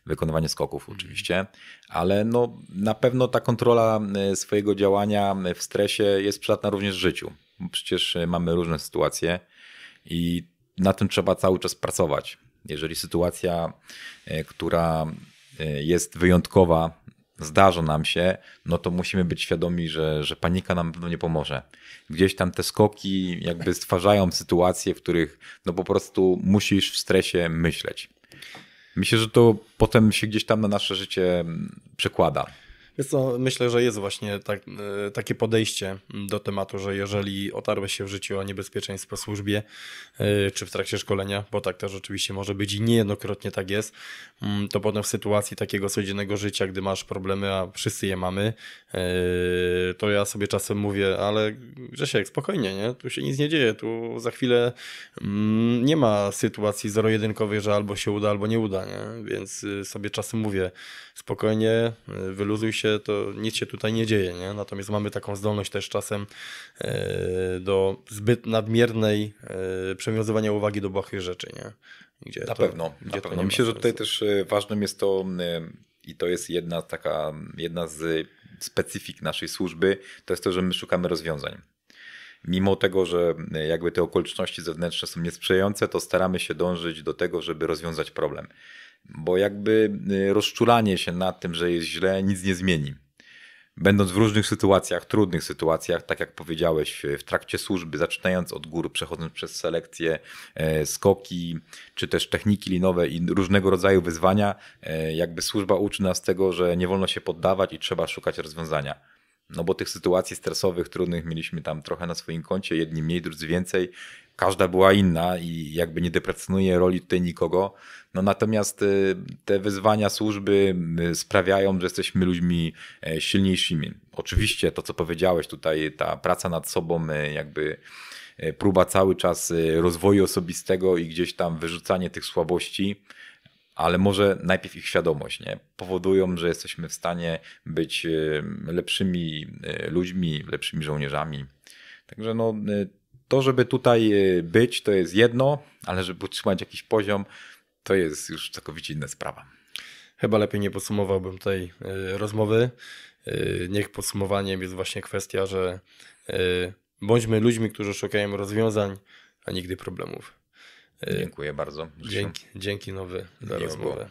wykonywanie skoków mhm. oczywiście, ale no, na pewno ta kontrola e, swojego działania w stresie jest przydatna również w życiu. Przecież e, mamy różne sytuacje i na tym trzeba cały czas pracować. Jeżeli sytuacja, e, która jest wyjątkowa, zdarza nam się, no to musimy być świadomi, że, że panika nam pewno nie pomoże. Gdzieś tam te skoki jakby stwarzają sytuacje, w których no po prostu musisz w stresie myśleć. Myślę, że to potem się gdzieś tam na nasze życie mm, przekłada jest to myślę, że jest właśnie tak, e, takie podejście do tematu, że jeżeli otarłeś się w życiu o niebezpieczeństwo w służbie e, czy w trakcie szkolenia, bo tak też oczywiście może być i niejednokrotnie tak jest, mm, to potem w sytuacji takiego codziennego życia, gdy masz problemy, a wszyscy je mamy, e, to ja sobie czasem mówię, ale Grzesiek, spokojnie, nie? tu się nic nie dzieje, tu za chwilę mm, nie ma sytuacji zero-jedynkowej, że albo się uda, albo nie uda, nie? więc sobie czasem mówię, spokojnie, wyluzuj się, się, to nic się tutaj nie dzieje. Nie? Natomiast mamy taką zdolność też czasem e, do zbyt nadmiernej e, przywiązywania uwagi do błahych rzeczy. Nie? Gdzie na to, pewno. Gdzie na pewno. Myślę, że tutaj też e, ważnym jest to i to jest jedna taka, jedna z specyfik naszej służby, to jest to, że my szukamy rozwiązań. Mimo tego, że jakby te okoliczności zewnętrzne są niesprzyjające, to staramy się dążyć do tego, żeby rozwiązać problem bo jakby y, rozczulanie się nad tym, że jest źle, nic nie zmieni. Będąc w różnych sytuacjach, trudnych sytuacjach, tak jak powiedziałeś, y, w trakcie służby, zaczynając od góry, przechodząc przez selekcję, e, skoki, czy też techniki linowe i różnego rodzaju wyzwania, e, jakby służba uczy nas tego, że nie wolno się poddawać i trzeba szukać rozwiązania. No bo tych sytuacji stresowych, trudnych mieliśmy tam trochę na swoim koncie, jedni mniej, drudzy więcej. Każda była inna i jakby nie deprecjonuje roli tutaj nikogo. No natomiast y, te wyzwania służby y, sprawiają, że jesteśmy ludźmi e, silniejszymi. Oczywiście to, co powiedziałeś tutaj, ta praca nad sobą, y, jakby próba cały czas rozwoju osobistego i gdzieś tam wyrzucanie tych słabości ale może najpierw ich świadomość nie? powodują, że jesteśmy w stanie być y, lepszymi y, ludźmi, lepszymi żołnierzami. Także no, y, to, żeby tutaj być, to jest jedno, ale żeby utrzymać jakiś poziom, to jest już całkowicie inna sprawa. Chyba lepiej nie podsumowałbym tej rozmowy. Niech podsumowaniem jest właśnie kwestia, że bądźmy ludźmi, którzy szukają rozwiązań, a nigdy problemów. Y, Dziękuję bardzo. Dzięki, dzięki nowy za rozmowę.